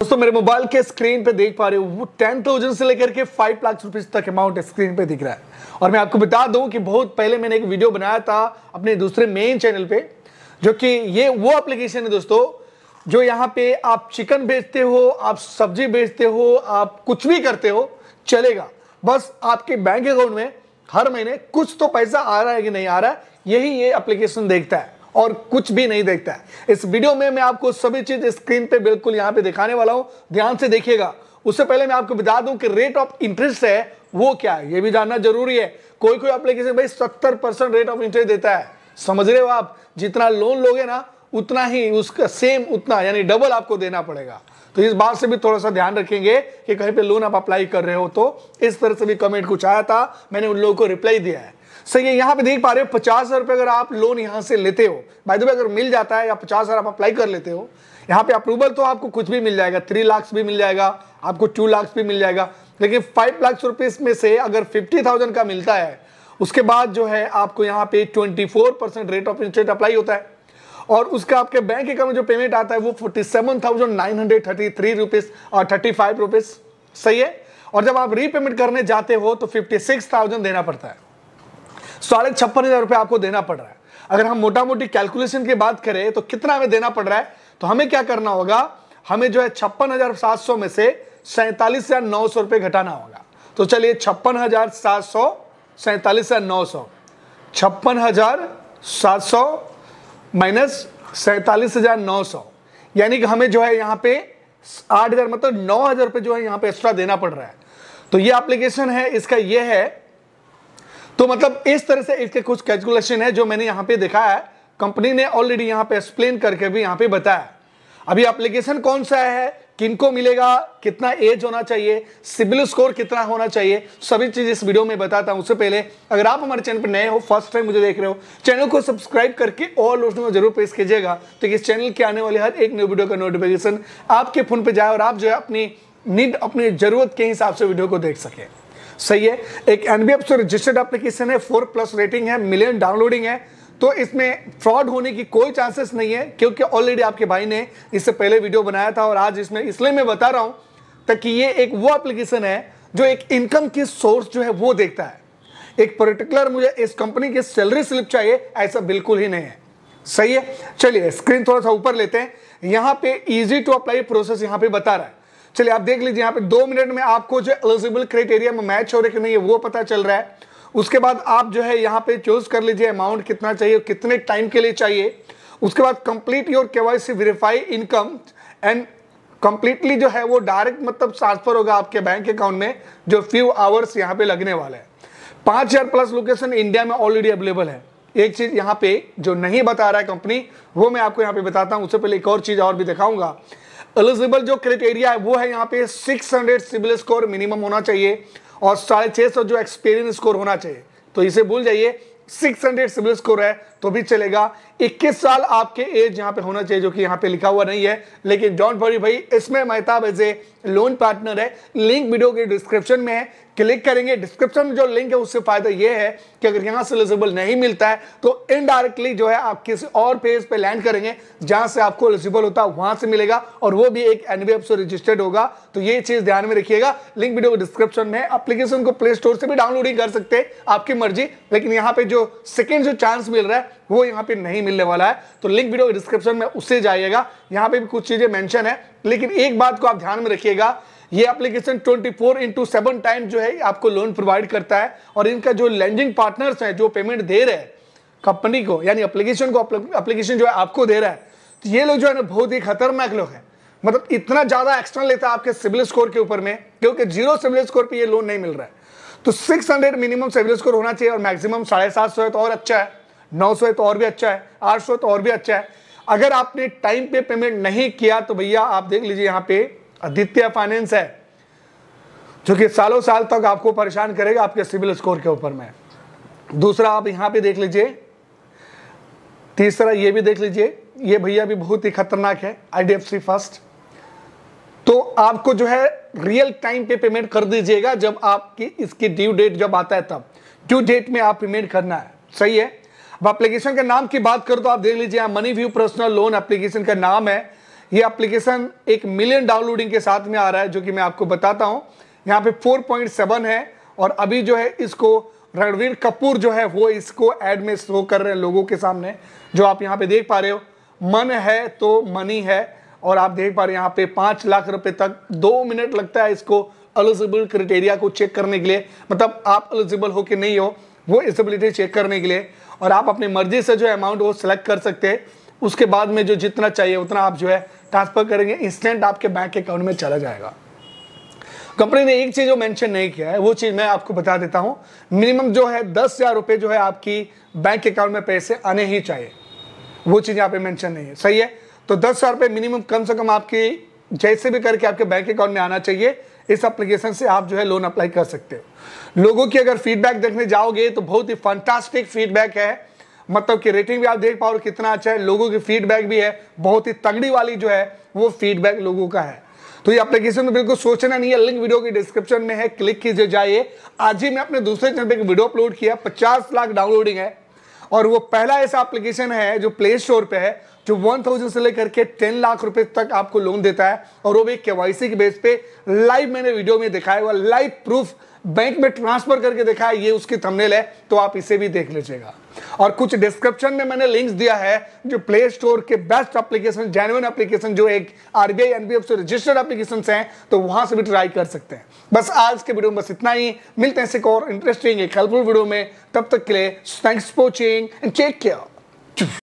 दोस्तों मेरे मोबाइल के स्क्रीन पे देख पा रहे हो वो टेन थाउजेंड से लेकर के फाइव लाख रुपीज तक अमाउंट स्क्रीन पे दिख रहा है और मैं आपको बता दूं कि बहुत पहले मैंने एक वीडियो बनाया था अपने दूसरे मेन चैनल पे जो कि ये वो एप्लीकेशन है दोस्तों जो यहाँ पे आप चिकन बेचते हो आप सब्जी बेचते हो आप कुछ भी करते हो चलेगा बस आपके बैंक अकाउंट में हर महीने कुछ तो पैसा आ रहा है कि नहीं आ रहा है यही ये अप्लीकेशन देखता है और कुछ भी नहीं देखता है इस वीडियो में मैं आपको सभी चीज स्क्रीन पे बिल्कुल यहाँ पे दिखाने वाला हूं ध्यान से देखिएगा उससे पहले मैं आपको बता दूं कि रेट ऑफ इंटरेस्ट है वो क्या है ये भी जानना जरूरी है कोई कोई एप्लीकेशन भाई सत्तर परसेंट रेट ऑफ इंटरेस्ट देता है समझ रहे हो आप जितना लोन लोगे ना उतना ही उसका सेम उतना यानी डबल आपको देना पड़ेगा तो इस बात से भी थोड़ा सा ध्यान रखेंगे कि कहीं पे लोन आप अप्लाई कर रहे हो तो इस तरह से भी कमेंट कुछ आया था मैंने उन लोगों को रिप्लाई दिया है सही है यहाँ पे देख पा रहे हो पचास हजार रुपए अगर आप लोन यहां से लेते हो बाय द वे अगर मिल जाता है या पचास हजार आप अप्लाई कर लेते हो यहाँ पे अप्रूवल तो आपको कुछ भी मिल जाएगा थ्री लाख भी मिल जाएगा आपको टू लाख भी मिल जाएगा लेकिन फाइव लाख रुपीज में से अगर फिफ्टी थाउजेंड का मिलता है उसके बाद जो है आपको यहाँ पे twenty four percent rate of interest apply होता है और उसका आपके बैंक अकाउंट में जो पेमेंट आता है वो forty seven thousand nine hundred thirty three rupees और थर्टी फाइव रुपीज़ सही है और जब आप रीपेमेंट करने जाते हो तो फिफ्टी सिक्स थाउजेंड देना पड़ता है साढ़े छप्पन हजार रुपये आपको देना पड़ रहा है अगर हम मोटा मोटी कैलकुलेशन की बात करें तो कितना हमें देना पड़ रहा है तो हमें क्या करना होगा हमें जो है छप्पन हजार सात सौ में से सैंतालीस हजार नौ सौ रुपए घटाना होगा तो चलिए छप्पन हजार सात सौ सैंतालीस हजार नौ सौ छप्पन हजार सात सौ माइनस सैंतालीस हजार नौ सौ यानी कि हमें जो है यहाँ पे आठ हजार मतलब नौ हजार रुपए जो है यहाँ पे एक्स्ट्रा देना पड़ रहा है तो ये एप्लीकेशन है इसका ये है तो मतलब इस तरह से इसके कुछ कैलकुलेशन है जो मैंने यहाँ पे देखा है कंपनी ने ऑलरेडी यहाँ पे एक्सप्लेन करके भी यहाँ पे बताया अभी एप्लीकेशन कौन सा है किनको मिलेगा कितना एज होना चाहिए सिविल स्कोर कितना होना चाहिए सभी चीज़ इस वीडियो में बताता हूँ उससे पहले अगर आप हमारे चैनल पर नए हो फर्स्ट टाइम मुझे देख रहे हो चैनल को सब्सक्राइब करके और लोगों में जरूर प्रेस कीजिएगा तो इस चैनल के आने वाले हर एक न्यू वीडियो का नोटिफिकेशन आपके फ़ोन पर जाए और आप जो है अपनी नीड अपनी ज़रूरत के हिसाब से वीडियो को देख सकें सही है एक एनबीएफ से रजिस्टर्ड एप्लीकेशन है फोर प्लस रेटिंग है मिलियन डाउनलोडिंग है तो इसमें फ्रॉड होने की कोई चांसेस नहीं है क्योंकि ऑलरेडी आपके भाई ने इससे पहले वीडियो बनाया था और आज इसमें इसलिए मैं बता रहा हूं ताकि ये एक वो एप्लीकेशन है जो एक इनकम की सोर्स जो है वो देखता है एक पर्टिकुलर मुझे इस कंपनी की सैलरी स्लिप चाहिए ऐसा बिल्कुल ही नहीं है सही है चलिए स्क्रीन थोड़ा सा ऊपर लेते हैं यहां पे इजी टू अप्लाई प्रोसेस यहाँ पे बता रहा है चलिए आप देख लीजिए यहाँ पे दो मिनट में आपको जो एलिजिबल क्राइटेरिया में मैच हो रहे कि नहीं है वो पता चल रहा है उसके बाद आप जो है यहाँ पे चूज कर लीजिए अमाउंट कितना चाहिए कितने टाइम के लिए चाहिए उसके बाद complete your KYC verify income and completely जो है वो डायरेक्ट मतलब ट्रांसफर होगा आपके बैंक अकाउंट में जो फ्यू आवर्स यहाँ पे लगने वाला है पांच हज़ार प्लस लोकेशन इंडिया में ऑलरेडी अवेलेबल है एक चीज़ यहाँ पे जो नहीं बता रहा है कंपनी वो मैं आपको यहाँ पे बताता हूँ उससे पहले एक और चीज़ और भी दिखाऊंगा एलिजिबल जो क्राइटेरिया है वो है यहाँ पे 600 सिविल स्कोर मिनिमम होना चाहिए और साढ़े छः सौ जो एक्सपीरियंस स्कोर होना चाहिए तो इसे भूल जाइए 600 सिविल स्कोर है तो भी चलेगा 21 साल आपके एज यहाँ पे होना चाहिए जो कि यहाँ पे लिखा हुआ नहीं है लेकिन डॉन्ट वरी भाई इसमें Mehtab as a loan partner है लिंक वीडियो के डिस्क्रिप्शन में है क्लिक करेंगे डिस्क्रिप्शन में जो लिंक है उससे फायदा यह है कि अगर यहां से एलिजिबल नहीं मिलता है तो इनडायरेक्टली जो है आप किसी और पेज पे लैंड करेंगे जहां से आपको एलिजिबल होता है वहां से मिलेगा और वो भी एक एनबीएफ से रजिस्टर्ड होगा तो ये चीज ध्यान में रखिएगा लिंक वीडियो को डिस्क्रिप्शन में एप्लीकेशन को प्ले स्टोर से भी डाउनलोडिंग कर सकते हैं आपकी मर्जी लेकिन यहाँ पे जो सेकेंड जो चांस मिल रहा है वो यहाँ पे नहीं मिलने वाला है तो लिंक वीडियो डिस्क्रिप्शन में उससे जाइएगा यहाँ पे भी कुछ चीज़ें मेंशन है लेकिन एक बात को आप ध्यान में रखिएगा ये application 24 four into seven time जो है आपको लोन प्रोवाइड करता है और इनका जो लैंडिंग पार्टनर्स है जो पेमेंट दे रहे हैं कंपनी को यानी अप्लीकेशन को अप्लीकेशन जो है आपको दे रहा है तो ये लोग जो है ना बहुत ही खतरनाक लोग हैं मतलब इतना ज़्यादा एक्स्ट्रा लेता है आपके सिविल स्कोर के ऊपर में क्योंकि जीरो सिविल स्कोर पर यह लोन नहीं मिल रहा है तो 600 मिनिमम सिविल स्कोर होना चाहिए और मैक्सिमम साढ़े सात सौ है तो और अच्छा है नौ है तो और भी अच्छा है आठ सौ तो और भी अच्छा है अगर आपने टाइम पे पेमेंट नहीं किया तो भैया आप देख लीजिए यहाँ पे आदित्य फाइनेंस है जो कि सालों साल तक आपको परेशान करेगा आपके सिविल स्कोर के ऊपर में दूसरा आप यहाँ पे देख लीजिए तीसरा ये भी देख लीजिए ये भैया भी बहुत ही खतरनाक है आई फर्स्ट तो आपको जो है रियल टाइम पे पेमेंट कर दीजिएगा जब आपकी इसकी ड्यू डेट जब आता है तब ड्यू डेट में आप पेमेंट करना है सही है अब एप्लीकेशन के नाम की बात करो तो आप देख लीजिए Money View personal loan application का नाम है ये एप्लीकेशन एक मिलियन डाउनलोडिंग के साथ में आ रहा है जो कि मैं आपको बताता हूं यहाँ पे 4.7 है और अभी जो है इसको रणवीर कपूर जो है वो इसको एड में शो कर रहे हैं लोगों के सामने जो आप यहाँ पे देख पा रहे हो मन है तो मनी है और आप देख पा रहे हो यहाँ पे पांच लाख रुपए तक दो मिनट लगता है इसको एलिजिबल क्राइटेरिया को चेक करने के लिए मतलब आप एलिजिबल हो कि नहीं हो वो एसेबिलिटी चेक करने के लिए और आप अपनी मर्जी से जो अमाउंट वो सिलेक्ट कर सकते हैं उसके बाद में जो जितना चाहिए उतना आप जो है ट्रांसफर करेंगे इंस्टेंट आपके बैंक अकाउंट में चला जाएगा कंपनी ने एक चीज़ जो मेंशन नहीं किया है वो चीज़ मैं आपको बता देता हूँ मिनिमम जो है दस हज़ार रुपये जो है आपकी बैंक अकाउंट में पैसे आने ही चाहिए वो चीज़ यहाँ पे मेंशन नहीं है सही है तो दस हज़ार रुपये मिनिमम कम से कम आपकी जैसे भी करके आपके बैंक अकाउंट में आना चाहिए इस एप्लीकेशन से आप जो है लोन अप्लाई कर सकते हो लोगों की अगर फीडबैक देखने जाओगे तो बहुत ही फंटास्टिक फीडबैक है मतलब कि रेटिंग भी आप देख पाओ कितना अच्छा है लोगों की फीडबैक भी है बहुत ही तगड़ी वाली जो है वो फीडबैक लोगों का है तो ये एप्लीकेशन में बिल्कुल सोचना नहीं है लिंक वीडियो की डिस्क्रिप्शन में है क्लिक कीजिए जाइए आज ही मैं अपने दूसरे चैनल पर वीडियो अपलोड किया पचास लाख डाउनलोडिंग है और वो पहला ऐसा एप्लीकेशन है जो प्ले स्टोर पे है जो 1000 से लेकर के 10 लाख रुपए तक आपको लोन देता है और वो भी केवाईसी के बेस पे लाइव मैंने वीडियो में दिखाया हुआ लाइव प्रूफ बैंक में ट्रांसफर करके देखा है ये उसकी थंबनेल है तो आप इसे भी देख लीजिएगा और कुछ डिस्क्रिप्शन में मैंने लिंक्स दिया है जो प्ले स्टोर के बेस्ट एप्लीकेशन जेनुअन एप्लीकेशन जो एक आरबीआई एनबीएफ से रजिस्टर्ड एप्लीकेशन हैं तो वहां से भी ट्राई कर सकते हैं बस आज के वीडियो में बस इतना ही मिलते हैं एक और इंटरेस्टिंग एक हेल्पफुल वीडियो में तब तक के लिए thanks for watching and take care